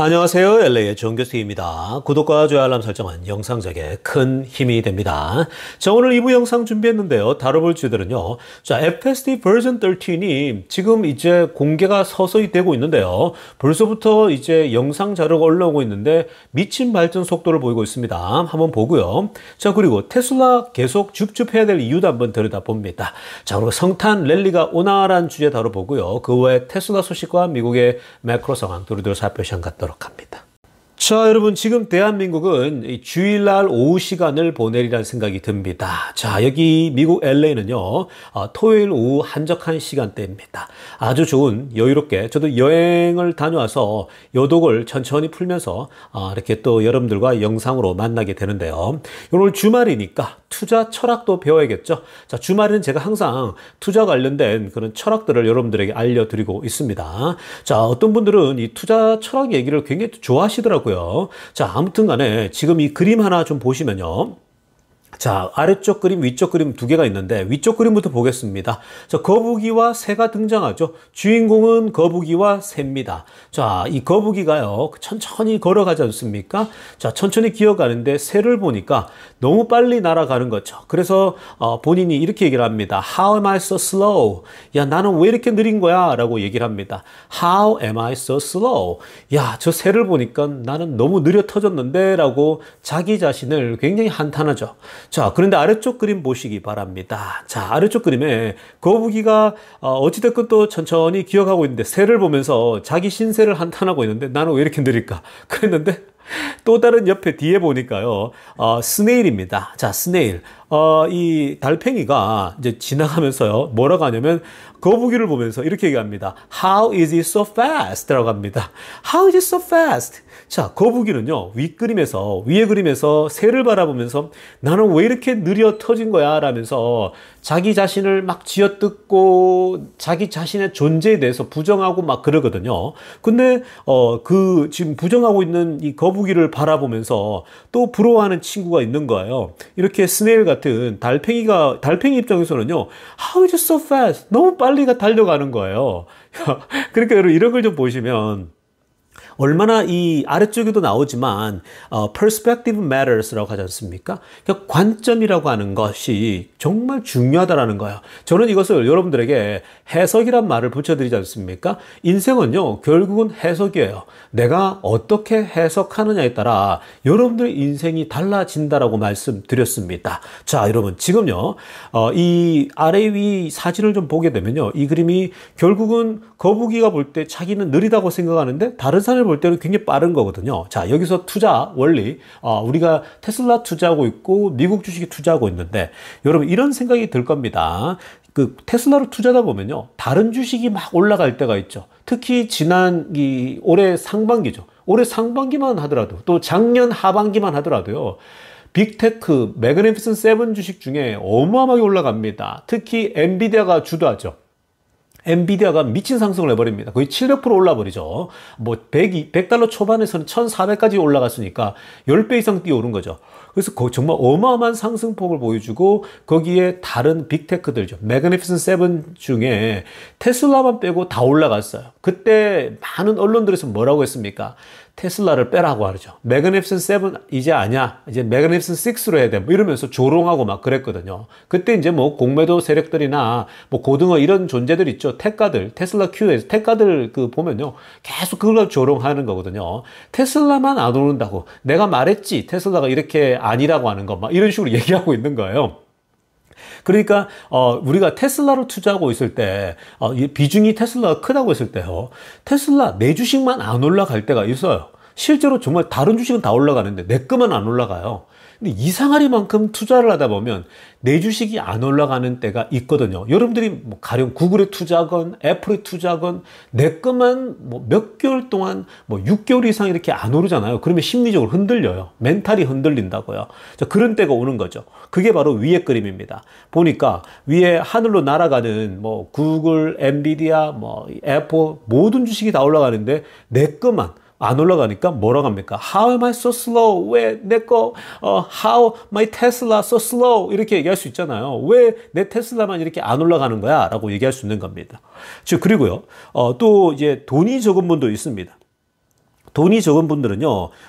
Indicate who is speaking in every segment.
Speaker 1: 안녕하세요. LA의 정교수입니다. 구독과 좋아요 알람 설정은 영상 제작에 큰 힘이 됩니다. 자, 오늘 2부 영상 준비했는데요. 다뤄볼 주들은요. 제 자, FSD 버전 13이 지금 이제 공개가 서서히 되고 있는데요. 벌써부터 이제 영상 자료가 올라오고 있는데 미친 발전 속도를 보이고 있습니다. 한번 보고요. 자, 그리고 테슬라 계속 줍줍해야 될 이유도 한번 들여다봅니다. 자, 그리고 성탄 랠리가 오나라는 주제 다뤄보고요. 그 외에 테슬라 소식과 미국의 매크로 상황 두루두루 살펴시간 갖도록 하도록 합니다. 자, 여러분, 지금 대한민국은 주일날 오후 시간을 보내리란 생각이 듭니다. 자, 여기 미국 LA는요, 아, 토요일 오후 한적한 시간대입니다. 아주 좋은 여유롭게 저도 여행을 다녀와서 요독을 천천히 풀면서 아, 이렇게 또 여러분들과 영상으로 만나게 되는데요. 오늘 주말이니까 투자 철학도 배워야겠죠. 자, 주말에는 제가 항상 투자 관련된 그런 철학들을 여러분들에게 알려드리고 있습니다. 자, 어떤 분들은 이 투자 철학 얘기를 굉장히 좋아하시더라고요. 하고요. 자, 아무튼 간에 지금 이 그림 하나 좀 보시면요. 자, 아래쪽 그림, 위쪽 그림 두 개가 있는데 위쪽 그림부터 보겠습니다. 자, 거북이와 새가 등장하죠. 주인공은 거북이와 새입니다. 자, 이 거북이가요. 천천히 걸어가지 않습니까? 자, 천천히 기어가는데 새를 보니까 너무 빨리 날아가는 거죠. 그래서 어, 본인이 이렇게 얘기를 합니다. How am I so slow? 야, 나는 왜 이렇게 느린 거야? 라고 얘기를 합니다. How am I so slow? 야, 저 새를 보니까 나는 너무 느려 터졌는데 라고 자기 자신을 굉장히 한탄하죠. 자, 그런데 아래쪽 그림 보시기 바랍니다. 자, 아래쪽 그림에 거북이가 어, 어찌됐건 또 천천히 기억하고 있는데 새를 보면서 자기 신세를 한탄하고 있는데 나는 왜 이렇게 느릴까? 그랬는데 또 다른 옆에 뒤에 보니까요, 어, 스네일입니다. 자, 스네일. 어, 이 달팽이가 이제 지나가면서요, 뭐라고 하냐면, 거북이를 보면서 이렇게 얘기합니다. How is it so fast? 라고 합니다. How is it so fast? 자, 거북이는요, 윗그림에서, 위에 그림에서 새를 바라보면서 나는 왜 이렇게 느려 터진 거야? 라면서 자기 자신을 막 지어 뜯고 자기 자신의 존재에 대해서 부정하고 막 그러거든요. 근데, 어, 그 지금 부정하고 있는 이 거북이를 바라보면서 또 부러워하는 친구가 있는 거예요. 이렇게 스네일 같은 달팽이가, 달팽이 입장에서는요, How is it so fast? 너무 빨리가 달려가는 거예요. 그러니까 여러분, 이런 걸 좀 보시면, 얼마나 이 아래쪽에도 나오지만 어, perspective matters라고 하지 않습니까? 그러니까 관점이라고 하는 것이 정말 중요하다라는 거예요. 저는 이것을 여러분들에게 해석이란 말을 붙여드리지 않습니까? 인생은요 결국은 해석이에요. 내가 어떻게 해석하느냐에 따라 여러분들 인생이 달라진다라고 말씀드렸습니다. 자 여러분 지금요 어, 이 아래 위 사진을 좀 보게 되면요 이 그림이 결국은 거북이가 볼 때 자기는 느리다고 생각하는데 다른 사람을 볼 때는 굉장히 빠른 거거든요. 자, 여기서 투자 원리, 어, 우리가 테슬라 투자하고 있고 미국 주식에 투자하고 있는데 여러분 이런 생각이 들 겁니다. 그 테슬라로 투자다 보면요. 다른 주식이 막 올라갈 때가 있죠. 특히 지난 이 올해 상반기죠. 올해 상반기만 하더라도 또 작년 하반기만 하더라도요. 빅테크, 매그네피슨 세븐 주식 중에 어마어마하게 올라갑니다. 특히 엔비디아가 주도하죠. 엔비디아가 미친 상승을 해버립니다. 거의 700% 올라버리죠. 뭐 100, 달러 초반에서는 1,400까지 올라갔으니까 10배 이상 뛰어오른 거죠. 그래서 정말 어마어마한 상승폭을 보여주고 거기에 다른 빅테크들 죠 매그니피슨 세븐 중에 테슬라만 빼고 다 올라갔어요. 그때 많은 언론들에서 뭐라고 했습니까? 테슬라를 빼라고 하죠. 매그네프슨 7 이제 아니야. 이제 매그네프슨 6로 해야 돼. 뭐 이러면서 조롱하고 막 그랬거든요. 그때 이제 뭐 공매도 세력들이나 뭐 고등어 이런 존재들 있죠. 테가들, 테슬라 Q에서 테가들 그 보면요. 계속 그걸 조롱하는 거거든요. 테슬라만 안 오른다고. 내가 말했지. 테슬라가 이렇게 아니라고 하는 것. 막 이런 식으로 얘기하고 있는 거예요. 그러니까 어, 우리가 테슬라로 투자하고 있을 때 어, 비중이 테슬라가 크다고 했을 때요. 테슬라 내 네 주식만 안 올라갈 때가 있어요. 실제로 정말 다른 주식은 다 올라가는데 내 것만 안 올라가요. 근데 이상하리만큼 투자를 하다 보면 내 주식이 안 올라가는 때가 있거든요. 여러분들이 뭐 가령 구글에 투자건 애플에 투자건 내 것만 뭐몇 개월 동안 뭐 6개월 이상 이렇게 안 오르잖아요. 그러면 심리적으로 흔들려요. 멘탈이 흔들린다고요. 그런 때가 오는 거죠. 그게 바로 위의 그림입니다. 보니까 위에 하늘로 날아가는 뭐 구글, 엔비디아, 뭐 애플 모든 주식이 다 올라가는데 내 것만 안 올라가니까 뭐라고 합니까? How am I so slow? 왜 내거 어, How my Tesla so slow? 이렇게 얘기할 수 있잖아요. 왜 내 테슬라만 이렇게 안 올라가는 거야? 라고 얘기할 수 있는 겁니다. 즉 그리고요. 어, 또 이제 돈이 적은 분도 있습니다. 돈이 적은 분들은요,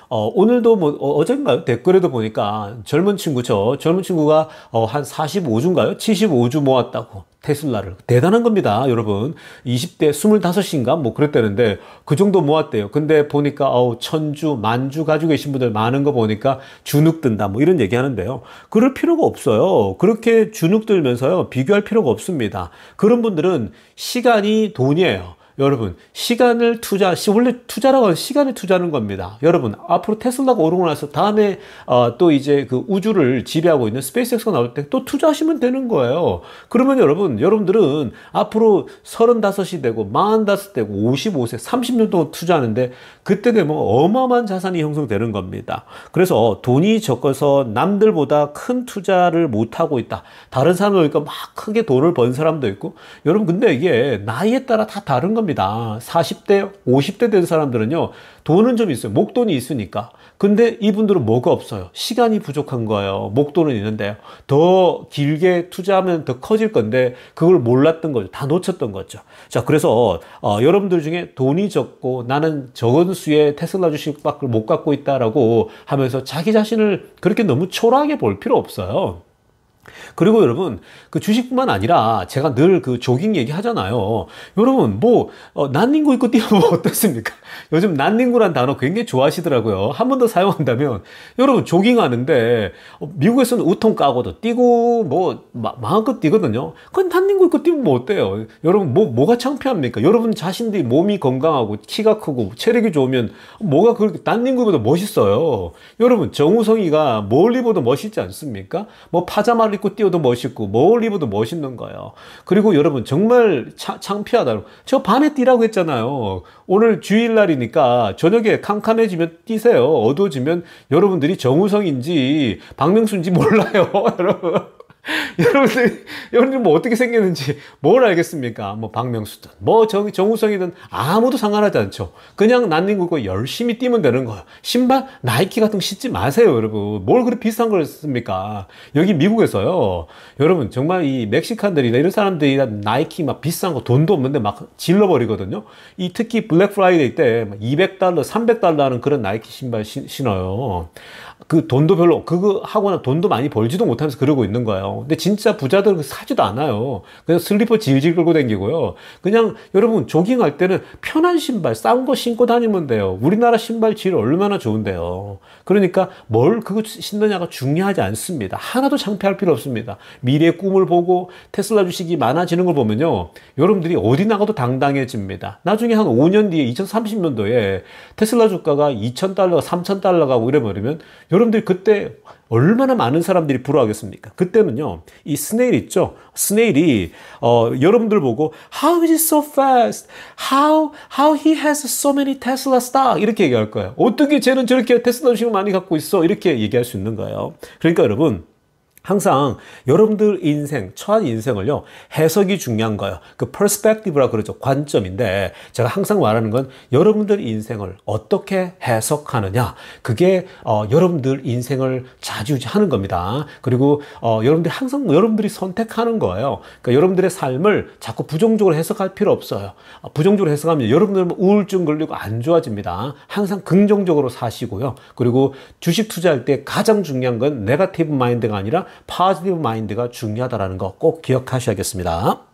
Speaker 1: 어, 오늘도 뭐, 어, 어젠가요? 댓글에도 보니까 젊은 친구, 저 젊은 친구가 어, 한 45주인가요? 75주 모았다고. 테슬라를. 대단한 겁니다, 여러분. 20대 25인가? 뭐 그랬다는데, 그 정도 모았대요. 근데 보니까, 아우, 천주, 만주 가지고 계신 분들 많은 거 보니까 주눅 든다. 뭐 이런 얘기 하는데요. 그럴 필요가 없어요. 그렇게 주눅 들면서요, 비교할 필요가 없습니다. 그런 분들은 시간이 돈이에요. 여러분 시간을 투자 원래 투자라고 하는 시간을 투자하는 겁니다 여러분 앞으로 테슬라가 오르고 나서 다음에 어, 또 이제 그 우주를 지배하고 있는 스페이스X가 나올 때 또 투자하시면 되는 거예요 그러면 여러분 여러분들은 앞으로 35이 되고 45 되고 55세 30년 동안 투자하는데 그때 되면 뭐 어마어마한 자산이 형성되는 겁니다 그래서 돈이 적어서 남들보다 큰 투자를 못하고 있다 다른 사람들 보니까 막 크게 돈을 번 사람도 있고 여러분 근데 이게 나이에 따라 다 다른 겁니다 겁니다. 40대, 50대 된 사람들은요, 돈은 좀 있어요. 목돈이 있으니까. 근데 이분들은 뭐가 없어요? 시간이 부족한 거예요. 목돈은 있는데요. 더 길게 투자하면 더 커질 건데, 그걸 몰랐던 거죠. 다 놓쳤던 거죠. 자, 그래서, 어, 여러분들 중에 돈이 적고 나는 적은 수의 테슬라 주식밖을 못 갖고 있다라고 하면서 자기 자신을 그렇게 너무 초라하게 볼 필요 없어요. 그리고 여러분 그 주식뿐만 아니라 제가 늘 그 조깅 얘기 하잖아요 여러분 뭐 어, 난닝구 입고 뛰어보면 어떻습니까 요즘 난닝구란 단어 굉장히 좋아하시더라고요 한 번 더 사용한다면 여러분 조깅하는데 어, 미국에서는 우통 까고도 뛰고 뭐 마, 음껏 뛰거든요 그건 난닝구 입고 뛰면 뭐 어때요 여러분 뭐, 뭐가 창피합니까 여러분 자신들이 몸이 건강하고 키가 크고 체력이 좋으면 뭐가 그렇게 난닝구보다 멋있어요 여러분 정우성이가 멀리 보도 멋있지 않습니까 뭐 파자마를 입고 뛰어도 멋있고 뭘 입어도 멋있는 거예요. 그리고 여러분 정말 차, 창피하다. 저 밤에 뛰라고 했잖아요. 오늘 주일날이니까 저녁에 캄캄해지면 뛰세요. 어두워지면 여러분들이 정우성인지 박명수인지 몰라요. 여러분. 여러분들, 여러분들 뭐 어떻게 생겼는지 뭘 알겠습니까? 뭐 박명수든, 뭐 정, 정우성이든 아무도 상관하지 않죠. 그냥 난닝구고 열심히 뛰면 되는 거예요. 신발, 나이키 같은 거 신지 마세요, 여러분. 뭘 그렇게 비싼 걸 씁니까? 여기 미국에서요. 여러분, 정말 이 멕시칸들이나 이런 사람들이 나이키 막 비싼 거 돈도 없는데 막 질러버리거든요. 이 특히 블랙 프라이데이 때 200달러, 300달러 하는 그런 나이키 신발 신, 신어요. 그 돈도 별로 그거 하거나 돈도 많이 벌지도 못하면서 그러고 있는 거예요. 근데 진짜 부자들은 사지도 않아요. 그냥 슬리퍼 질질 끌고 다니고요. 그냥 여러분 조깅할 때는 편한 신발 싼 거 신고 다니면 돼요. 우리나라 신발 질 얼마나 좋은데요. 그러니까 뭘 그거 신느냐가 중요하지 않습니다. 하나도 창피할 필요 없습니다. 미래의 꿈을 보고 테슬라 주식이 많아지는 걸 보면요. 여러분들이 어디 나가도 당당해집니다. 나중에 한 5년 뒤에 2030년도에 테슬라 주가가 2,000달러, 3,000달러 가고 이래버리면 여러분들이 그때 얼마나 많은 사람들이 부러워하겠습니까? 그때는요, 이 스네일 있죠? 스네일이, 어, 여러분들 보고, how is it so fast? How, how he has so many Tesla stock? 이렇게 얘기할 거예요. 어떻게 쟤는 저렇게 테슬라 주식을 많이 갖고 있어? 이렇게 얘기할 수 있는 거예요. 그러니까 여러분, 항상 여러분들 인생, 처한 인생을요, 해석이 중요한 거예요. 그 perspective라 그러죠. 관점인데, 제가 항상 말하는 건 여러분들 인생을 어떻게 해석하느냐. 그게, 어, 여러분들 인생을 자주하는 겁니다. 그리고, 어, 여러분들이 항상 여러분들이 선택하는 거예요. 그러니까 여러분들의 삶을 자꾸 부정적으로 해석할 필요 없어요. 어, 부정적으로 해석하면 여러분들 우울증 걸리고 안 좋아집니다. 항상 긍정적으로 사시고요. 그리고 주식 투자할 때 가장 중요한 건 네가티브 마인드가 아니라 파지티브 마인드가 중요하다라는 거 꼭 기억하셔야겠습니다.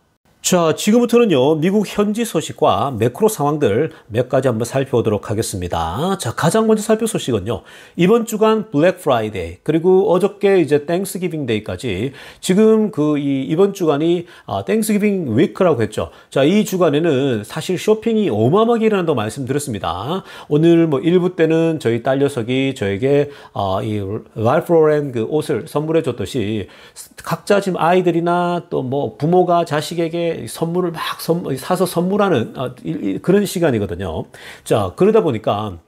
Speaker 1: 자, 지금부터는요, 미국 현지 소식과 매크로 상황들 몇 가지 한번 살펴보도록 하겠습니다. 자, 가장 먼저 살펴 소식은요, 이번 주간 블랙 프라이데이, 그리고 어저께 이제 땡스 기빙 데이까지, 지금 그 이, 이번 주간이 아, 땡스 기빙 위크라고 했죠. 자, 이 주간에는 사실 쇼핑이 어마어마하게 일어난다고 말씀드렸습니다. 오늘 뭐 일부 때는 저희 딸 녀석이 저에게 아, 이 랄프 로렌 그 옷을 선물해 줬듯이, 각자 지금 아이들이나 또 뭐 부모가 자식에게 선물을 막 사서 선물하는 어, 그런 시간이거든요. 자, 그러다 보니까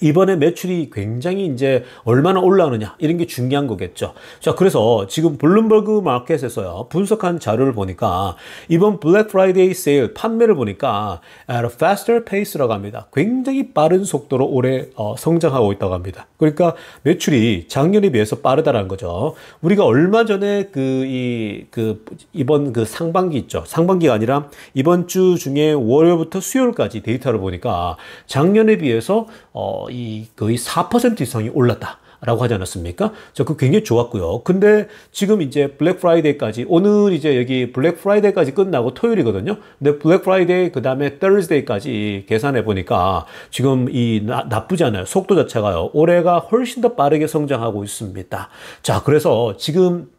Speaker 1: 이번에 매출이 굉장히 이제 얼마나 올라오느냐 이런 게 중요한 거겠죠. 자, 그래서 지금 블룸버그 마켓에서요 분석한 자료를 보니까 이번 블랙 프라이데이 세일 판매를 보니까 at a faster pace라고 합니다. 굉장히 빠른 속도로 올해 어, 성장하고 있다고 합니다. 그러니까 매출이 작년에 비해서 빠르다라는 거죠. 우리가 얼마 전에 그 이그 그 이번 그 상반기 있죠. 상반기가 아니라 이번 주 중에 월요일부터 수요일까지 데이터를 보니까 작년에 비해서 어, 이 거의 4% 이상이 올랐다. 라고 하지 않았습니까? 저 그 굉장히 좋았고요. 근데 지금 이제 블랙 프라이데이까지 오늘 이제 여기 블랙 프라이데이까지 끝나고 토요일이거든요. 근데 블랙 프라이데이 그다음에 Thursday까지 계산해 보니까 지금 이 나, 나쁘지 않아요. 속도 자체가요. 올해가 훨씬 더 빠르게 성장하고 있습니다. 자, 그래서 지금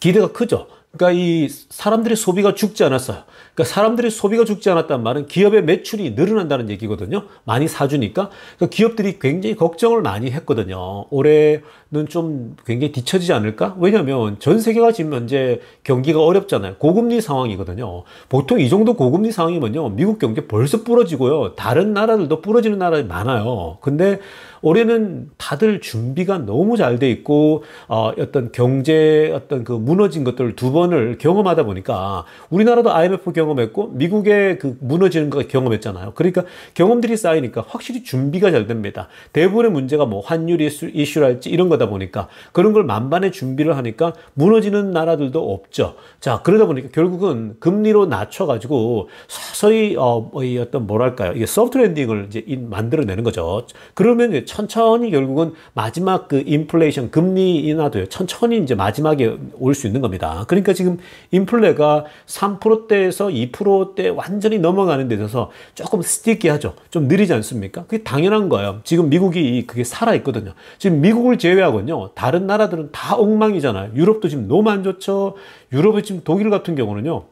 Speaker 1: 기대가 크죠. 그러니까 이 사람들의 소비가 죽지 않았어요. 그러니까 사람들의 소비가 죽지 않았단 말은 기업의 매출이 늘어난다는 얘기거든요. 많이 사주니까. 그러니까 기업들이 굉장히 걱정을 많이 했거든요. 올해는 좀 굉장히 뒤처지지 않을까? 왜냐하면 전 세계가 지금 현재 경기가 어렵잖아요. 고금리 상황이거든요. 보통 이 정도 고금리 상황이면요. 미국 경제 벌써 부러지고요. 다른 나라들도 부러지는 나라들이 많아요. 근데 올해는 다들 준비가 너무 잘 돼 있고 어, 어떤 경제 어떤 그 무너진 것들 두 번을 경험하다 보니까 우리나라도 IMF 경험했고 미국의 그 무너지는 거 경험했잖아요. 그러니까 경험들이 쌓이니까 확실히 준비가 잘 됩니다. 대부분의 문제가 뭐 환율 이슈, 이슈랄지 이런 거다 보니까 그런 걸 만반의 준비를 하니까 무너지는 나라들도 없죠. 자 그러다 보니까 결국은 금리로 낮춰가지고 서서히 어, 어떤 뭐랄까요 이게 소프트 랜딩을 이제 만들어내는 거죠. 그러면 천천히 결국은 마지막 그 인플레이션 금리 인하도 천천히 이제 마지막에 올 수 있는 겁니다. 그러니까 지금 인플레가 3%대에서 2%대 완전히 넘어가는 데 있어서 조금 스티키하죠. 좀 느리지 않습니까? 그게 당연한 거예요. 지금 미국이 그게 살아 있거든요. 지금 미국을 제외하고요. 다른 나라들은 다 엉망이잖아요. 유럽도 지금 너무 안 좋죠. 유럽의 지금 독일 같은 경우는요.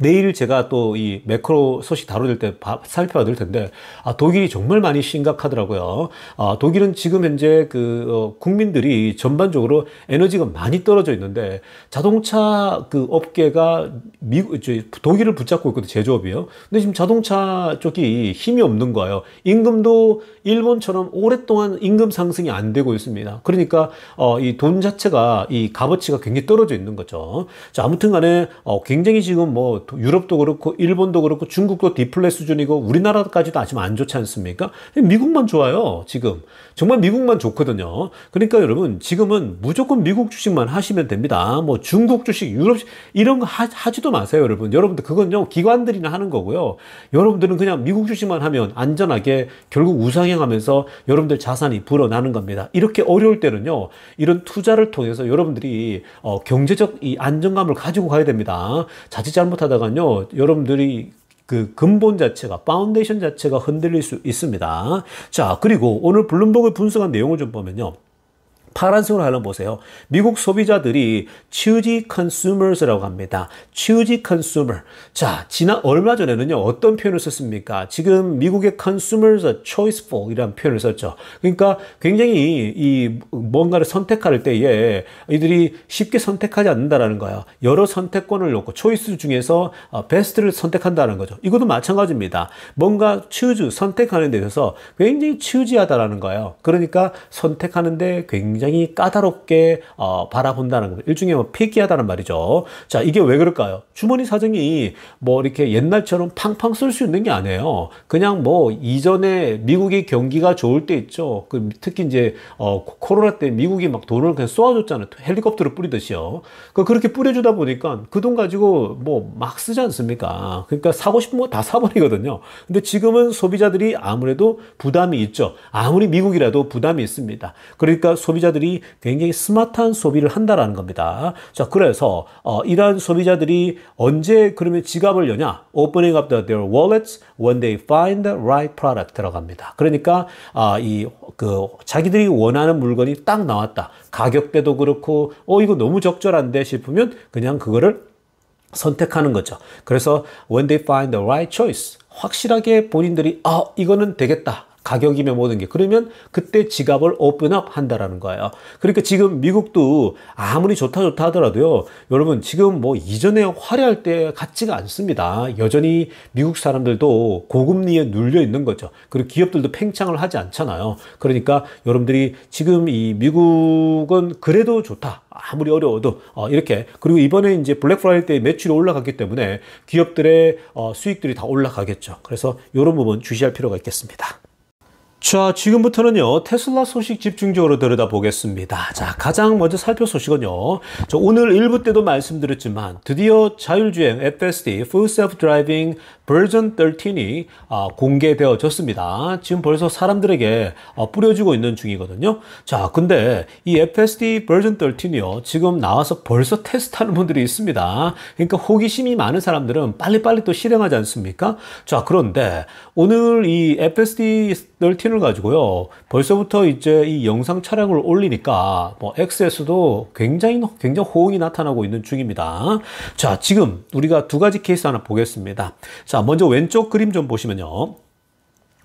Speaker 1: 내일 제가 또 이 매크로 소식 다뤄질 때 살펴야 될 텐데 아, 독일이 정말 많이 심각하더라고요. 아, 독일은 지금 현재 그 어, 국민들이 전반적으로 에너지가 많이 떨어져 있는데 자동차 그 업계가 미국 저, 독일을 붙잡고 있거든요. 제조업이요. 근데 지금 자동차 쪽이 힘이 없는 거예요. 임금도 일본처럼 오랫동안 임금 상승이 안 되고 있습니다. 그러니까 어, 이 돈 자체가 이 값어치가 굉장히 떨어져 있는 거죠. 자, 아무튼간에 어, 굉장히 지금 뭐 유럽도 그렇고 일본도 그렇고 중국도 디플레 수준이고 우리나라까지도 아직 안 좋지 않습니까? 미국만 좋아요 지금 정말 미국만 좋거든요. 그러니까 여러분 지금은 무조건 미국 주식만 하시면 됩니다. 뭐 중국 주식, 유럽 이런 거 하, 지도 마세요, 여러분. 여러분들 그건요 기관들이나 하는 거고요. 여러분들은 그냥 미국 주식만 하면 안전하게 결국 우상향하면서 여러분들 자산이 불어나는 겁니다. 이렇게 어려울 때는요 이런 투자를 통해서 여러분들이 어, 경제적 이 안정감을 가지고 가야 됩니다. 자칫 잘못하다가요 여러분들이 그 근본 자체가 파운데이션 자체가 흔들릴 수 있습니다. 자 그리고 오늘 블룸버그 분석한 내용을 좀 보면요. 파란색으로 하나 보세요. 미국 소비자들이 choosy consumers라고 합니다. choosy consumer. 자, 지난 얼마 전에는요. 어떤 표현을 썼습니까? 지금 미국의 consumers are choiceful 이란 표현을 썼죠. 그러니까 굉장히 이 뭔가를 선택할 때에 이들이 쉽게 선택하지 않는다라는 거예요. 여러 선택권을 놓고 초이스 중에서 어, 베스트를 선택한다는 거죠. 이것도 마찬가지입니다. 뭔가 choose 선택하는 데 있어서 굉장히 choosy하다라는 거예요. 그러니까 선택하는데 굉장히 굉장히 까다롭게 어, 바라본다는 겁니다. 일종의 뭐 폐기하다는 말이죠. 자, 이게 왜 그럴까요? 주머니 사정이 뭐 이렇게 옛날처럼 팡팡 쓸 수 있는 게 아니에요. 그냥 뭐 이전에 미국의 경기가 좋을 때 있죠. 그 특히 이제 어, 코로나 때 미국이 막 돈을 그냥 쏘아줬잖아요. 헬리콥터를 뿌리듯이요. 그 그렇게 뿌려주다 보니까 그 돈 가지고 뭐 막 쓰지 않습니까? 그러니까 사고 싶은 거 다 사버리거든요. 근데 지금은 소비자들이 아무래도 부담이 있죠. 아무리 미국이라도 부담이 있습니다. 그러니까 소비자 소비자들이 굉장히 스마트한 소비를 한다라는 겁니다. 자, 그래서 어, 이러한 소비자들이 언제 그러면 지갑을 여냐? Opening up their wallets when they find the right product 들어갑니다. 그러니까 아, 이그 자기들이 원하는 물건이 딱 나왔다. 가격대도 그렇고 어 이거 너무 적절한데 싶으면 그냥 그거를 선택하는 거죠. 그래서 when they find the right choice 확실하게 본인들이 아 이거는 되겠다 가격이면 모든 게 그러면 그때 지갑을 오픈업 한다라는 거예요 그러니까 지금 미국도 아무리 좋다 좋다 하더라도요 여러분 지금 뭐 이전에 화려할 때 같지가 않습니다 여전히 미국 사람들도 고금리에 눌려 있는 거죠 그리고 기업들도 팽창을 하지 않잖아요 그러니까 여러분들이 지금 이 미국은 그래도 좋다 아무리 어려워도 어, 이렇게 그리고 이번에 이제 블랙 프라이데이 때 매출이 올라갔기 때문에 기업들의 어, 수익들이 다 올라가겠죠 그래서 이런 부분 주시할 필요가 있겠습니다 자, 지금부터는요, 테슬라 소식 집중적으로 들여다보겠습니다. 자, 가장 먼저 살펴 소식은요, 저 오늘 1부 때도 말씀드렸지만, 드디어 자율주행 FSD, Full Self Driving Version 13이 아, 공개되어졌습니다. 지금 벌써 사람들에게 아, 뿌려주고 있는 중이거든요. 자, 근데 이 FSD Version 13이요, 지금 나와서 벌써 테스트하는 분들이 있습니다. 그러니까 호기심이 많은 사람들은 빨리빨리 또 실행하지 않습니까? 자, 그런데 오늘 이 FSD 13 스킨을 가지고요. 벌써부터 이제 이 영상 촬영을 올리니까 뭐 XS도 굉장히 굉장히 호응이 나타나고 있는 중입니다. 자, 지금 우리가 두 가지 케이스 하나 보겠습니다. 자, 먼저 왼쪽 그림 좀 보시면요.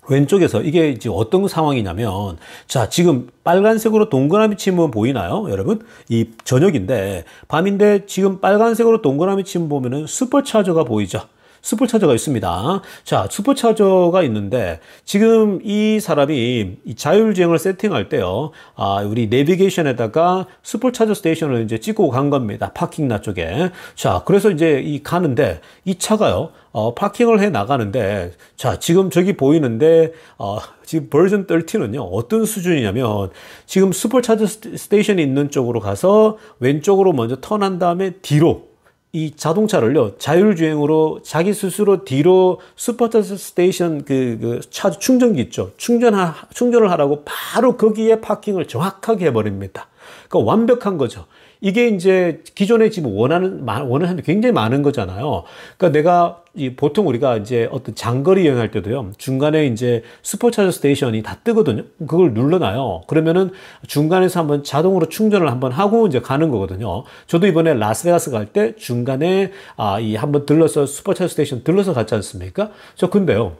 Speaker 1: 왼쪽에서 이게 이제 어떤 상황이냐면 자 지금 빨간색으로 동그라미 치면 보이나요 여러분 이 저녁인데 밤인데 지금 빨간색으로 동그라미 치면 보면은 슈퍼차저가 보이죠 슈퍼차저가 있습니다. 자, 슈퍼차저가 있는데 지금 이 사람이 이 자율주행을 세팅할 때요. 아, 우리 내비게이션에다가 슈퍼차저 스테이션을 이제 찍고 간 겁니다. 파킹나 쪽에. 자, 그래서 이제 이 가는데 이 차가요. 어, 파킹을 해 나가는데 자, 지금 저기 보이는데 어, 지금 버전 13은요. 어떤 수준이냐면 지금 슈퍼차저 스테이션이 있는 쪽으로 가서 왼쪽으로 먼저 턴한 다음에 뒤로 이 자동차를요 자율주행으로 자기 스스로 뒤로 슈퍼차스 테이션 그, 그차 충전기 있죠 충전 하 충전을 하라고 바로 거기에 파킹을 정확하게 해버립니다. 그 그러니까 완벽한 거죠. 이게 이제 기존에 지금 원하는 원하는 사람이 굉장히 많은 거잖아요. 그러니까 내가 보통 우리가 이제 어떤 장거리 여행할 때도요. 중간에 이제 슈퍼차저 스테이션이 다 뜨거든요. 그걸 눌러놔요. 그러면은 중간에서 한번 자동으로 충전을 한번 하고 이제 가는 거거든요. 저도 이번에 라스베가스 갈 때 중간에 아이 한번 들러서 슈퍼차저 스테이션 들러서 갔지 않습니까? 저 근데요.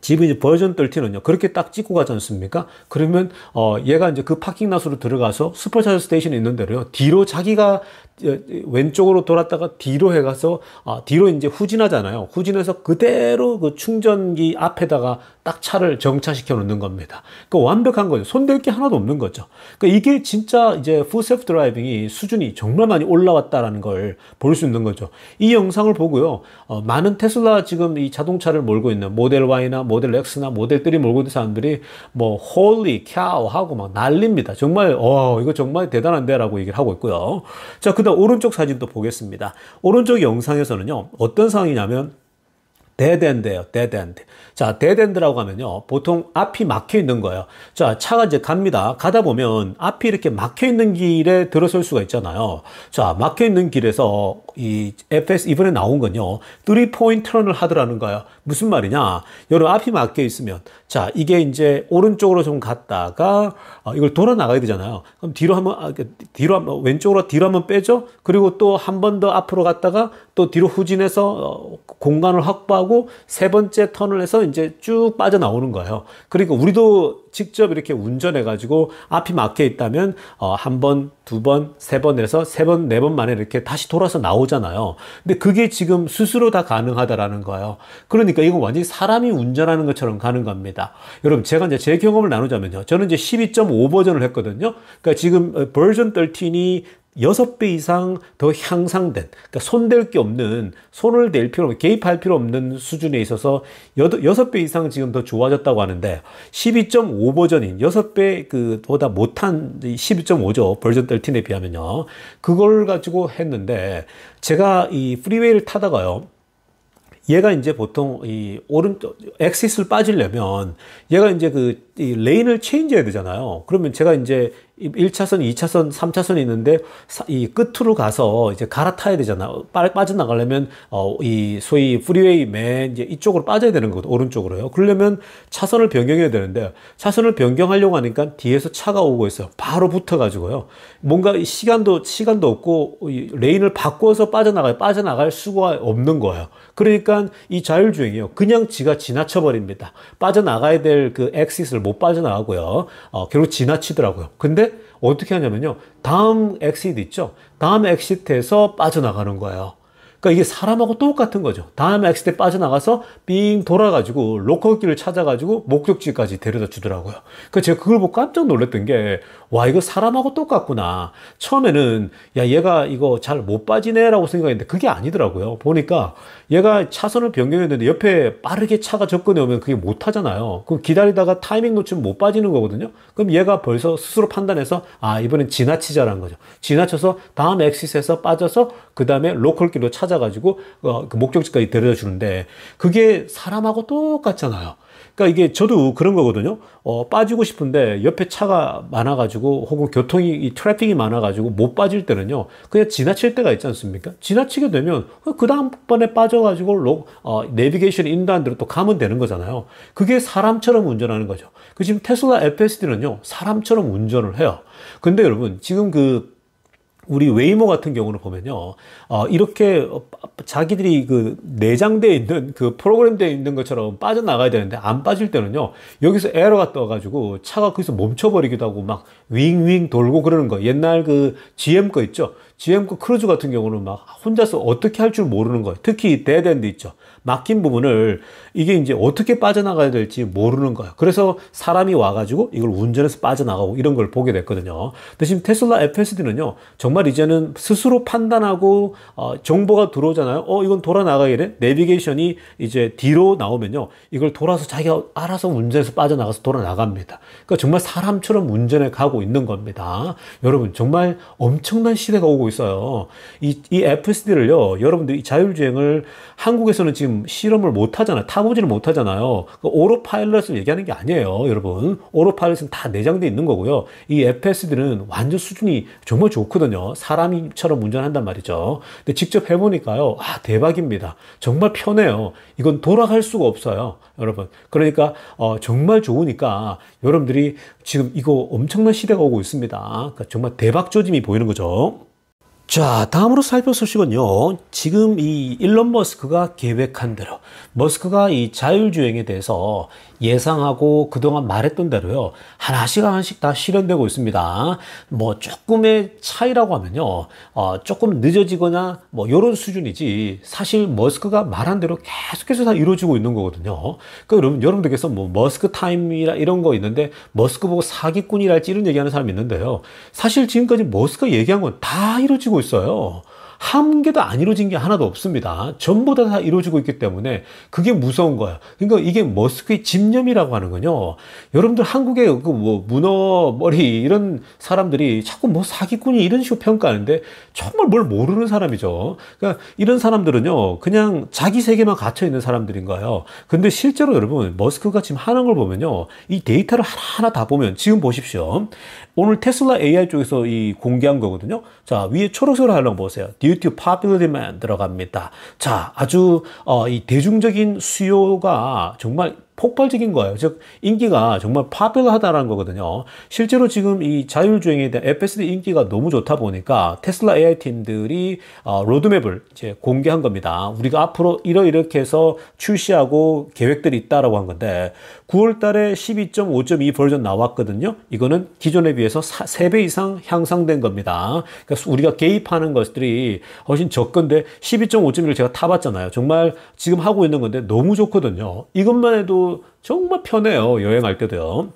Speaker 1: 집금 이제 버전 떨티는요 그렇게 딱 찍고 가지 않습니까 그러면 어 얘가 이제 그 파킹 라수로 들어가서 슈퍼차저 스테이션에 있는 대로요 뒤로 자기가 어, 왼쪽으로 돌았다가 뒤로 해가서 아 뒤로 이제 후진하잖아요 후진해서 그대로 그 충전기 앞에다가 딱 차를 정차시켜 놓는 겁니다. 그러니까 완벽한 거죠. 손댈 게 하나도 없는 거죠. 그러니까 이게 진짜 이제 풀셀프 드라이빙이 수준이 정말 많이 올라왔다라는 걸 볼 수 있는 거죠. 이 영상을 보고요. 어, 많은 테슬라 지금 이 자동차를 몰고 있는 모델 Y나 모델 X나 모델 3 몰고 있는 사람들이 뭐 홀리 캬오 하고 막 난립니다. 정말 어 이거 정말 대단한데라고 얘기를 하고 있고요. 자, 그다음 오른쪽 사진도 보겠습니다. 오른쪽 영상에서는요. 어떤 상황이냐면 데덴데요. 데덴데. 자, 데덴드라고 하면요. 보통 앞이 막혀 있는 거예요. 자, 차가 이제 갑니다. 가다 보면 앞이 이렇게 막혀 있는 길에 들어설 수가 있잖아요. 자, 막혀 있는 길에서 이 FS 이번에 나온 건요. 3포인트 런을 하더라는 거예요. 무슨 말이냐? 여러분 앞이 막혀 있으면 자 이게 이제 오른쪽으로 좀 갔다가 어, 이걸 돌아 나가야 되잖아요. 그럼 뒤로 한번 아, 뒤로 한번 왼쪽으로 뒤로 한번 빼죠. 그리고 또 한 번 더 앞으로 갔다가 또 뒤로 후진해서 어, 공간을 확보하고 세 번째 턴을 해서 이제 쭉 빠져 나오는 거예요. 그러니까 우리도 직접 이렇게 운전해 가지고 앞이 막혀 있다면 어, 한 번, 두 번, 세 번에서 세 번, 네 번 만에 이렇게 다시 돌아서 나오잖아요. 근데 그게 지금 스스로 다 가능하다라는 거예요. 그러니까 이건 완전히 사람이 운전하는 것처럼 가는 겁니다. 여러분 제가 이제 제 경험을 나누자면요. 저는 이제 12.5 버전을 했거든요. 그러니까 지금 버전 어, 13이 6배 이상 더 향상된, 그러니까 손댈 게 없는, 손을 댈 필요, 개입할 필요 없는 수준에 있어서 6배 이상 지금 더 좋아졌다고 하는데 12.5 버전인 6 배그 보다 못한 12.5죠. 버전 13에 비하면요. 그걸 가지고 했는데 제가 이 프리웨이를 타다가요. 얘가 이제 보통 이 오른쪽 엑시스를 빠지려면 얘가 이제 그 레인을 체인지해야 되잖아요. 그러면 제가 이제 1차선, 2차선, 3차선이 있는데 이 끝으로 가서 이제 갈아타야 되잖아. 빠져나가려면 어, 이 소위 프리웨이 맨 이제 이쪽으로 빠져야 되는 거거든. 오른쪽으로요. 그러려면 차선을 변경해야 되는데 차선을 변경하려고 하니까 뒤에서 차가 오고 있어요. 바로 붙어 가지고요. 뭔가 시간도 시간도 없고 레인을 바꿔서 빠져나가 빠져나갈 수가 없는 거예요. 그러니까 이 자율주행이요. 그냥 지가 지나쳐 버립니다. 빠져나가야 될 그 엑시스를 못 빠져나가고요. 어, 결국 지나치더라고요. 근데 어떻게 하냐면요. 다음 엑시트 있죠? 다음 엑시트에서 빠져나가는 거예요. 그러니까 이게 사람하고 똑같은 거죠. 다음에 x 에 빠져나가서 빙 돌아가지고 로컬길을 찾아가지고 목적지까지 데려다 주더라고요. 그 제가 그걸 보고 깜짝 놀랐던 게 와 이거 사람하고 똑같구나. 처음에는 야 얘가 이거 잘 못 빠지네라고 생각했는데 그게 아니더라고요. 보니까 얘가 차선을 변경했는데 옆에 빠르게 차가 접근해 오면 그게 못 하잖아요. 그럼 기다리다가 타이밍 놓치면 못 빠지는 거거든요. 그럼 얘가 벌써 스스로 판단해서 아 이번엔 지나치자라는 거죠. 지나쳐서 다음 엑시스에서 빠져서 그 다음에 로컬길로 찾아 찾아가지고 어, 그 목적지까지 데려다 주는데 그게 사람하고 똑같잖아요. 그러니까 이게 저도 그런 거거든요. 어, 빠지고 싶은데 옆에 차가 많아가지고 혹은 교통이 이 트래픽이 많아가지고 못 빠질 때는요. 그냥 지나칠 때가 있지 않습니까? 지나치게 되면 그 다음번에 빠져가지고 로, 어, 내비게이션 인도한 대로 또 가면 되는 거잖아요. 그게 사람처럼 운전하는 거죠. 그 지금 테슬라 FSD는요 사람처럼 운전을 해요. 근데 여러분 지금 그 우리 웨이모 같은 경우는 보면요. 어, 이렇게 자기들이 그 내장되어 있는 그 프로그램되어 있는 것처럼 빠져나가야 되는데 안 빠질 때는요. 여기서 에러가 떠가지고 차가 거기서 멈춰버리기도 하고 막 윙윙 돌고 그러는 거. 옛날 그 GM 거 있죠. GM 거 크루즈 같은 경우는 막 혼자서 어떻게 할 줄 모르는 거. 예요 특히 대댄드 있죠. 막힌 부분을 이게 이제 어떻게 빠져나가야 될지 모르는 거예요 그래서 사람이 와가지고 이걸 운전해서 빠져나가고 이런 걸 보게 됐거든요. 대신 테슬라 FSD는요, 정말 이제는 스스로 판단하고 어, 정보가 들어오잖아요. 어, 이건 돌아 나가야 돼. 내비게이션이 이제 뒤로 나오면요, 이걸 돌아서 자기가 알아서 운전해서 빠져나가서 돌아 나갑니다. 그러니까 정말 사람처럼 운전해 가고 있는 겁니다. 여러분 정말 엄청난 시대가 오고 있어요. 이, 이 FSD를요, 여러분들 이 자율주행을 한국에서는 지금 실험을 못 하잖아요. 타보지를 못 하잖아요. 그 그러니까 오로파일럿을 얘기하는 게 아니에요, 여러분. 오로파일럿은 다 내장돼 있는 거고요. 이 FS들은 완전 수준이 정말 좋거든요. 사람처럼 운전한단 말이죠. 근데 직접 해보니까요, 아 대박입니다. 정말 편해요. 이건 돌아갈 수가 없어요, 여러분. 그러니까 어, 정말 좋으니까 여러분들이 지금 이거 엄청난 시대가 오고 있습니다. 그러니까 정말 대박 조짐이 보이는 거죠. 자, 다음으로 살펴볼 소식은요. 지금 이 일론 머스크가 계획한 대로 머스크가 이 자율주행에 대해서 예상하고 그동안 말했던 대로요. 하나씩 하나씩 다 실현되고 있습니다. 뭐 조금의 차이라고 하면요. 어, 조금 늦어지거나 뭐 이런 수준이지 사실 머스크가 말한 대로 계속해서 다 이루어지고 있는 거거든요. 그러면 여러분들께서 뭐 머스크 타임이라 이런 거 있는데 머스크 보고 사기꾼이랄지 이런 얘기하는 사람이 있는데요. 사실 지금까지 머스크가 얘기한 건 다 이루어지고 있어요. 한계도안 이루어진 게 하나도 없습니다. 전부 다, 다 이루어지고 있기 때문에 그게 무서운 거예요 그러니까 이게 머스크의 집념이라고 하는 건요. 여러분들 한국의 그뭐 문어 머리 이런 사람들이 자꾸 뭐 사기꾼이 이런 식으로 평가하는데 정말 뭘 모르는 사람이죠. 그러니까 이런 사람들은요. 그냥 자기 세계만 갇혀 있는 사람들인 거예요. 근데 실제로 여러분 머스크가 지금 하는 걸 보면요. 이 데이터를 하나하나 다 보면 지금 보십시오. 오늘 테슬라 AI 쪽에서 이 공개한 거거든요. 자, 위에 초록색으로 하는 거 뭐 보세요. Due to popular demand 들어갑니다. 자, 아주 어, 이 대중적인 수요가 정말 폭발적인 거예요. 즉 인기가 정말 파별하다라는 거거든요. 실제로 지금 이 자율주행에 대한 FSD 인기가 너무 좋다 보니까 테슬라 AI 팀들이 어, 로드맵을 이제 공개한 겁니다. 우리가 앞으로 이러 이렇게 해서 출시하고 계획들이 있다라고 한 건데 9월 달에 12.5.2 버전 나왔거든요. 이거는 기존에 비해서 3배 이상 향상된 겁니다. 그러니까 우리가 개입하는 것들이 훨씬 적건데 12.5.1을 제가 타봤잖아요. 정말 지금 하고 있는 건데 너무 좋거든요. 이것만 해도 정말 편해요. 여행할 때도요.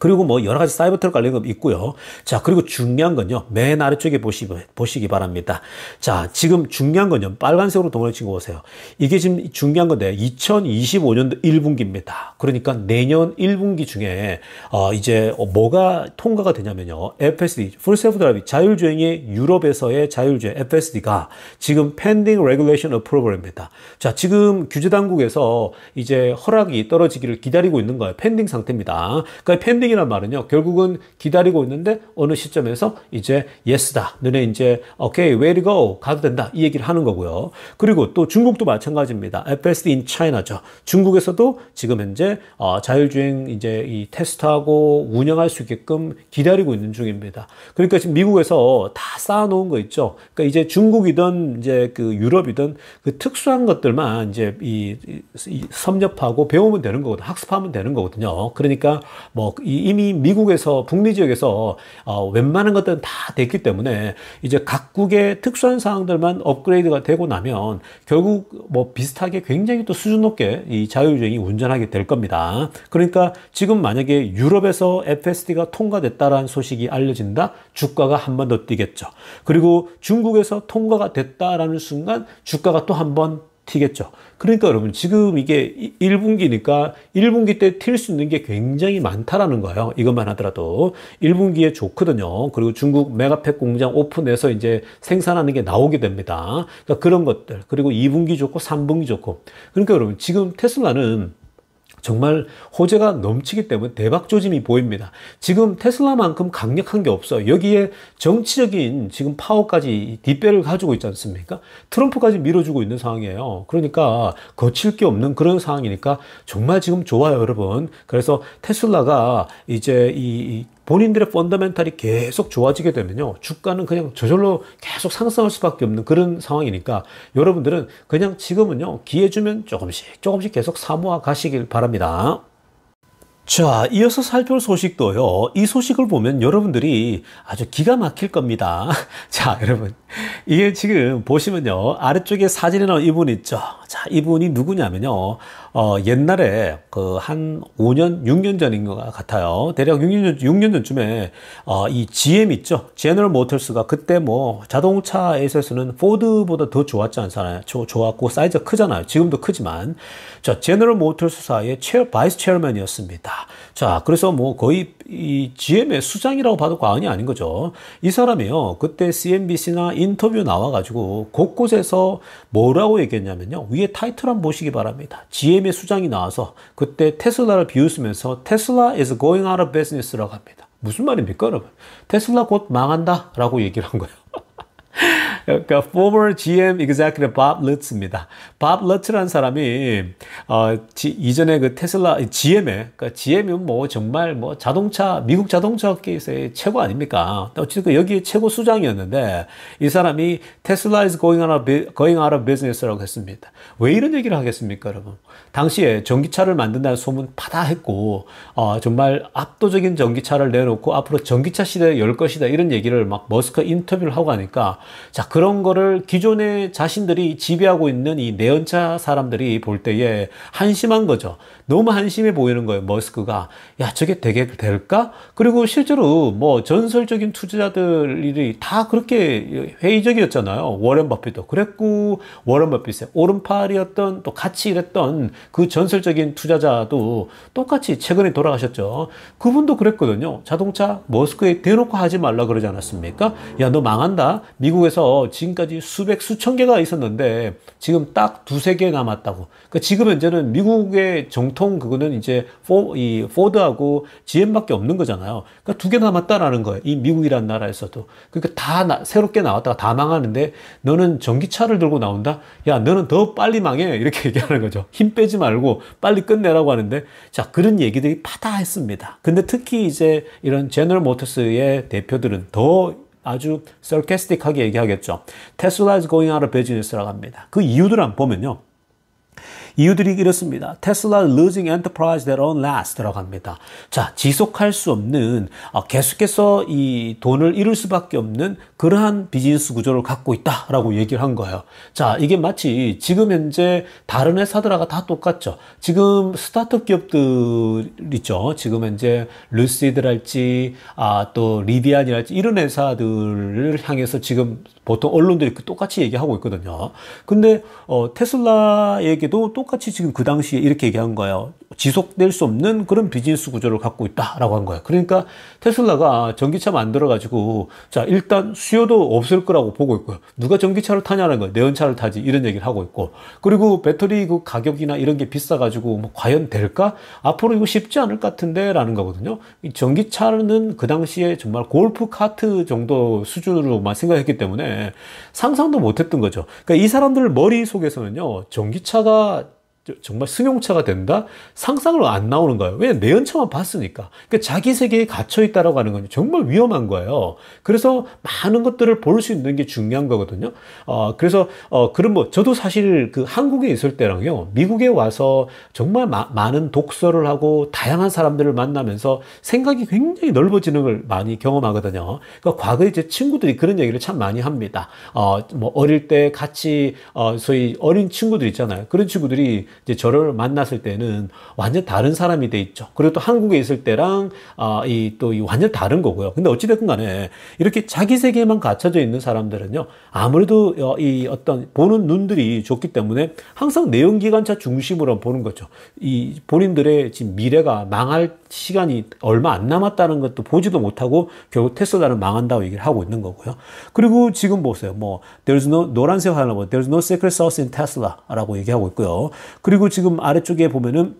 Speaker 1: 그리고 뭐 여러 가지 사이버 트럭 관련금 있고요. 자, 그리고 중요한 건요. 맨 아래쪽에 보시, 보시기 바랍니다. 자, 지금 중요한 건요. 빨간색으로 동그라미 친거 보세요. 이게 지금 중요한 건데 2025년도 1분기입니다. 그러니까 내년 1분기 중에 어, 이제 뭐가 통과가 되냐면요. FSD, 풀셀프 드라이브 자율주행이 유럽에서의 자율주행 FSD가 지금 pending regulation approval입니다. 자, 지금 규제 당국에서 이제 허락이 떨어지기를 기다리고 있는 거예요. pending 상태입니다. 그러니까 pending 선택이란 말은요. 결국은 기다리고 있는데 어느 시점에서 이제 yes다. 너네 이제 okay, where to go 가도 된다. 이 얘기를 하는 거고요. 그리고 또 중국도 마찬가지입니다. FSD in China죠. 중국에서도 지금 현재 어, 자율주행 이제 이 테스트하고 운영할 수 있게끔 기다리고 있는 중입니다. 그러니까 지금 미국에서 다 쌓아놓은 거 있죠. 그러니까 이제 중국이든 이제 그 유럽이든 그 특수한 것들만 이제 이, 이, 이 섭렵하고 배우면 되는 거거든요. 학습하면 되는 거거든요. 그러니까 뭐이 이미 미국에서 북미 지역에서 어, 웬만한 것들은 다 됐기 때문에 이제 각국의 특수한 사항들만 업그레이드가 되고 나면 결국 뭐 비슷하게 굉장히 또 수준 높게 이 자율주행이 운전하게 될 겁니다. 그러니까 지금 만약에 유럽에서 FSD가 통과됐다라는 소식이 알려진다 주가가 한 번 더 뛰겠죠. 그리고 중국에서 통과가 됐다라는 순간 주가가 또한번 튀겠죠. 그러니까 여러분 지금 이게 1분기니까 1분기 때 튈 수 있는 게 굉장히 많다라는 거예요. 이것만 하더라도 1분기에 좋거든요. 그리고 중국 메가팩 공장 오픈해서 이제 생산하는 게 나오게 됩니다. 그러니까 그런 것들 그리고 2분기 좋고 3분기 좋고 그러니까 여러분 지금 테슬라는 정말 호재가 넘치기 때문에 대박 조짐이 보입니다. 지금 테슬라만큼 강력한 게 없어요. 여기에 정치적인 지금 파워까지 뒷배를 가지고 있지 않습니까? 트럼프까지 밀어주고 있는 상황이에요. 그러니까 거칠 게 없는 그런 상황이니까 정말 지금 좋아요, 여러분. 그래서 테슬라가 이제 이 본인들의 펀더멘탈이 계속 좋아지게 되면요. 주가는 그냥 저절로 계속 상승할 수밖에 없는 그런 상황이니까 여러분들은 그냥 지금은요. 기회 주면 조금씩 조금씩 계속 사모아 가시길 바랍니다. 자, 이어서 살펴볼 소식도요. 이 소식을 보면 여러분들이 아주 기가 막힐 겁니다. 자, 여러분. 이게 지금 보시면요. 아래쪽에 사진에 나온 이분 있죠. 자, 이분이 누구냐면요. 어, 옛날에 그 한 5년, 6년 전인 것 같아요. 대략 6년, 6년 전쯤에 어, 이 GM 있죠. 제너럴 모터스가 그때 뭐 자동차에 있어서는 포드보다 더 좋았지 않잖아요. 조, 좋았고 사이즈가 크잖아요. 지금도 크지만. 자, 제너럴 모터스 사의 체어, 바이스 체어맨이었습니다. 자, 그래서 뭐 거의 이 GM의 수장이라고 봐도 과언이 아닌 거죠. 이 사람이요. 그때 CNBC나 인터뷰 나와가지고 곳곳에서 뭐라고 얘기했냐면요. 위에 타이틀 한번 보시기 바랍니다. GM의 수장이 나와서 그때 테슬라를 비웃으면서 테슬라 is going out of business라고 합니다. 무슨 말입니까, 여러분? 테슬라 곧 망한다 라고 얘기를 한 거예요. 그러니까 former GM executive Bob Lutz입니다. 밥 러츠라는 사람이 어, 지, 이전에 그 테슬라 GM에 그러니까 GM은 뭐 정말 뭐 자동차 미국 자동차 업계에서의 최고 아닙니까? 어쨌든 그 여기 에 최고 수장이었는데 이 사람이 테슬라 is going out of, going out of business라고 했습니다. 왜 이런 얘기를 하겠습니까, 여러분? 당시에 전기차를 만든다는 소문 파다했고 어, 정말 압도적인 전기차를 내놓고 앞으로 전기차 시대에 열 것이다 이런 얘기를 막 머스크 인터뷰를 하고 하니까 자 그런 거를 기존의 자신들이 지배하고 있는 이 내. 예언자 사람들이 볼 때에 한심한 거죠. 너무 한심해 보이는 거예요. 머스크가 야 저게 되게 될까? 그리고 실제로 뭐 전설적인 투자자들이 다 그렇게 회의적이었잖아요. 워런 버핏도 그랬고 워런 버핏의 오른팔이었던 또 같이 일했던 그 전설적인 투자자도 똑같이 최근에 돌아가셨죠. 그분도 그랬거든요. 자동차 머스크에 대놓고 하지 말라 그러지 않았습니까? 야 너 망한다. 미국에서 지금까지 수백 수천 개가 있었는데 지금 딱 두세 개 남았다고. 그러니까 지금 현재는 미국의 정통 그거는 이제 포, 이 포드하고 GM밖에 없는 거잖아요. 그러니까 두 개 남았다라는 거예요. 이 미국이란 나라에서도. 그러니까 다 나, 새롭게 나왔다가 다 망하는데 너는 전기차를 들고 나온다? 야, 너는 더 빨리 망해. 이렇게 얘기하는 거죠. 힘 빼지 말고 빨리 끝내라고 하는데 자, 그런 얘기들이 파다했습니다. 근데 특히 이제 이런 제너럴 모터스의 대표들은 더 아주 sarcastic하게 얘기하겠죠. 테슬라 is going out of business라고 합니다. 그 이유들을 보면요. 이유들이 이렇습니다. 테슬라 losing enterprise that on last 들어갑니다. 자, 지속할 수 없는 아, 계속해서 이 돈을 잃을 수밖에 없는 그러한 비즈니스 구조를 갖고 있다라고 얘기를 한 거예요. 자, 이게 마치 지금 현재 다른 회사들하고 다 똑같죠. 지금 스타트업 기업들 있죠. 지금 현재 루시드랄지 아, 또 리비안이랄지 이런 회사들을 향해서 지금 보통 언론들이 똑같이 얘기하고 있거든요. 근데 어, 테슬라에게도 또 똑같이 지금 그 당시에 이렇게 얘기한 거예요. 지속될 수 없는 그런 비즈니스 구조를 갖고 있다라고 한 거야. 그러니까 테슬라가 전기차 만들어 가지고 자 일단 수요도 없을 거라고 보고 있고요. 누가 전기차를 타냐는 거야. 내연차를 타지 이런 얘기를 하고 있고 그리고 배터리 그 가격이나 이런 게 비싸 가지고 뭐 과연 될까? 앞으로 이거 쉽지 않을 것 같은데라는 거거든요. 이 전기차는 그 당시에 정말 골프 카트 정도 수준으로만 생각했기 때문에 상상도 못했던 거죠. 그러니까 이 사람들 머릿 속에서는요 전기차가 정말 승용차가 된다? 상상을안 나오는 거예요. 왜? 내연차만 봤으니까. 그러니까 자기 세계에 갇혀있다라고 하는 건 정말 위험한 거예요. 그래서 많은 것들을 볼 수 있는 게 중요한 거거든요. 어, 그래서, 어, 그런 뭐, 저도 사실 그 한국에 있을 때랑요, 미국에 와서 정말 마, 많은 독서를 하고 다양한 사람들을 만나면서 생각이 굉장히 넓어지는 걸 많이 경험하거든요. 그러니까 과거에 제 친구들이 그런 얘기를 참 많이 합니다. 어, 뭐, 어릴 때 같이, 어, 소위 어린 친구들 있잖아요. 그런 친구들이 이제 저를 만났을 때는 완전 다른 사람이 돼 있죠. 그리고 또 한국에 있을 때랑 아, 이또 이 완전 다른 거고요. 근데 어찌됐건 간에 이렇게 자기 세계에만 갇혀져 있는 사람들은요. 아무래도 어, 이 어떤 보는 눈들이 좋기 때문에 항상 내연기관차 중심으로 보는 거죠. 이 본인들의 지금 미래가 망할 시간이 얼마 안 남았다는 것도 보지도 못하고 결국 테슬라는 망한다고 얘기를 하고 있는 거고요. 그리고 지금 보세요. 뭐 there's no 노란색 하나 뭐 there's no secret sauce in Tesla라고 얘기하고 있고요. 그리고 지금 아래쪽에 보면은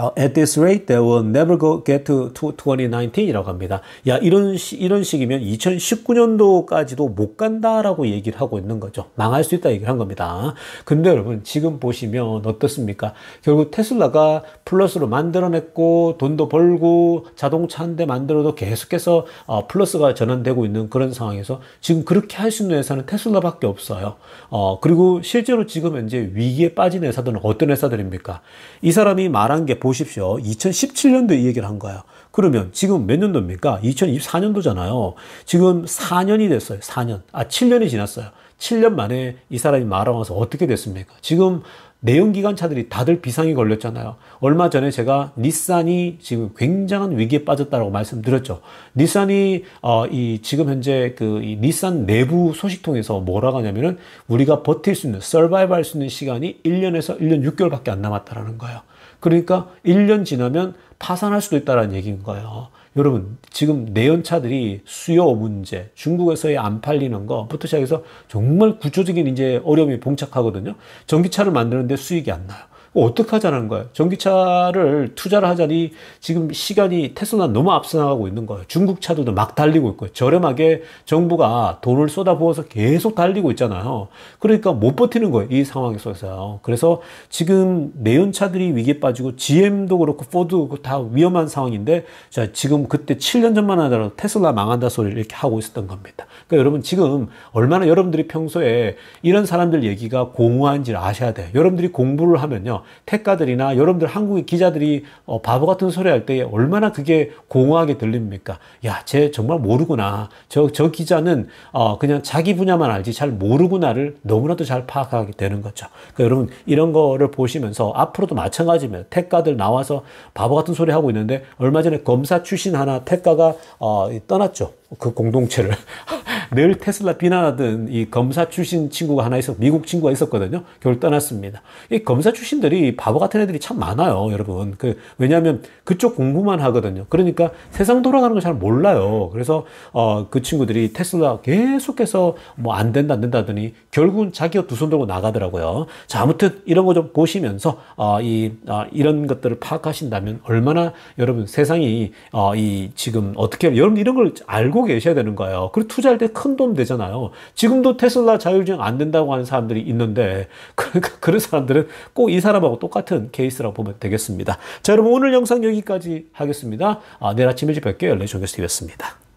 Speaker 1: 어, at this rate, they will never go get to 2019이라고 합니다. 야, 이런, 시, 이런 식이면 2019년도까지도 못 간다라고 얘기를 하고 있는 거죠. 망할 수 있다 얘기를 한 겁니다. 근데 여러분, 지금 보시면 어떻습니까? 결국 테슬라가 플러스로 만들어냈고, 돈도 벌고, 자동차 한 대 만들어도 계속해서 어, 플러스가 전환되고 있는 그런 상황에서 지금 그렇게 할 수 있는 회사는 테슬라밖에 없어요. 어, 그리고 실제로 지금 현재 위기에 빠진 회사들은 어떤 회사들입니까? 이 사람이 말한 게 보십시오. 2017년도에 이 얘기를 한거예요 그러면 지금 몇 년도입니까? 2024년도잖아요. 지금 4년이 됐어요. 4년. 아, 7년이 지났어요. 7년 만에 이 사람이 말아와서 어떻게 됐습니까? 지금 내연기관 차들이 다들 비상이 걸렸잖아요. 얼마 전에 제가 닛산이 지금 굉장한 위기에 빠졌다고 말씀드렸죠. 닛산이 어, 이 지금 현재 그이 닛산 내부 소식통에서 뭐라고 하냐면은 우리가 버틸 수 있는 서바이벌 할수 있는 시간이 1년에서 1년 6개월밖에 안 남았다라는 거예요. 그러니까 1년 지나면 파산할 수도 있다는 얘기인 거예요. 여러분 지금 내연차들이 수요 문제, 중국에서의 안 팔리는 거부터 시작해서 정말 구조적인 이제 어려움이 봉착하거든요. 전기차를 만드는데 수익이 안 나요. 어떻게 하자는 거야 전기차를 투자를 하자니 지금 시간이 테슬라 너무 앞서 나가고 있는 거예요. 중국 차들도 막 달리고 있고 저렴하게 정부가 돈을 쏟아부어서 계속 달리고 있잖아요. 그러니까 못 버티는 거예요. 이 상황에 서요. 그래서 지금 내연차들이 위기에 빠지고 GM도 그렇고 포드 그렇고 다 위험한 상황인데 자 지금 그때 7년 전만 하더라도 테슬라 망한다 소리를 이렇게 하고 있었던 겁니다. 그러니까 여러분 지금 얼마나 여러분들이 평소에 이런 사람들 얘기가 공허한지를 아셔야 돼요. 여러분들이 공부를 하면요. 있잖 택가들이나 여러분들 한국의 기자들이 어, 바보 같은 소리 할 때 얼마나 그게 공허하게 들립니까? 야, 쟤 정말 모르구나. 저, 저 기자는 어, 그냥 자기 분야만 알지 잘 모르구나를 너무나도 잘 파악하게 되는 거죠. 그러니까 여러분 이런 거를 보시면서 앞으로도 마찬가지입니다. 택가들 나와서 바보 같은 소리 하고 있는데 얼마 전에 검사 출신 하나 택가가 어, 떠났죠. 그 공동체를 늘 테슬라 비난하던 이 검사 출신 친구가 하나 있어 미국 친구가 있었거든요. 결국 떠났습니다. 이 검사 출신들이 바보 같은 애들이 참 많아요, 여러분. 그 왜냐하면 그쪽 공부만 하거든요. 그러니까 세상 돌아가는 걸 잘 몰라요. 그래서 어, 그 친구들이 테슬라 계속해서 뭐 안 된다 안 된다더니 결국은 자기가 두 손 들고 나가더라고요. 자, 아무튼 이런 거 좀 보시면서 어, 이 어, 이런 것들을 파악하신다면 얼마나 여러분 세상이 어, 이 지금 어떻게 여러분 이런 걸 알고 계셔야 되는 거예요. 그리고 투자할 때 큰 돈 되잖아요. 지금도 테슬라 자율주행 안 된다고 하는 사람들이 있는데 그러니까 그런 사람들은 꼭 이 사람하고 똑같은 케이스라고 보면 되겠습니다. 자, 여러분 오늘 영상 여기까지 하겠습니다. 아, 내일 아침 일찍 뵐게요. 연례 종교스티였습니다.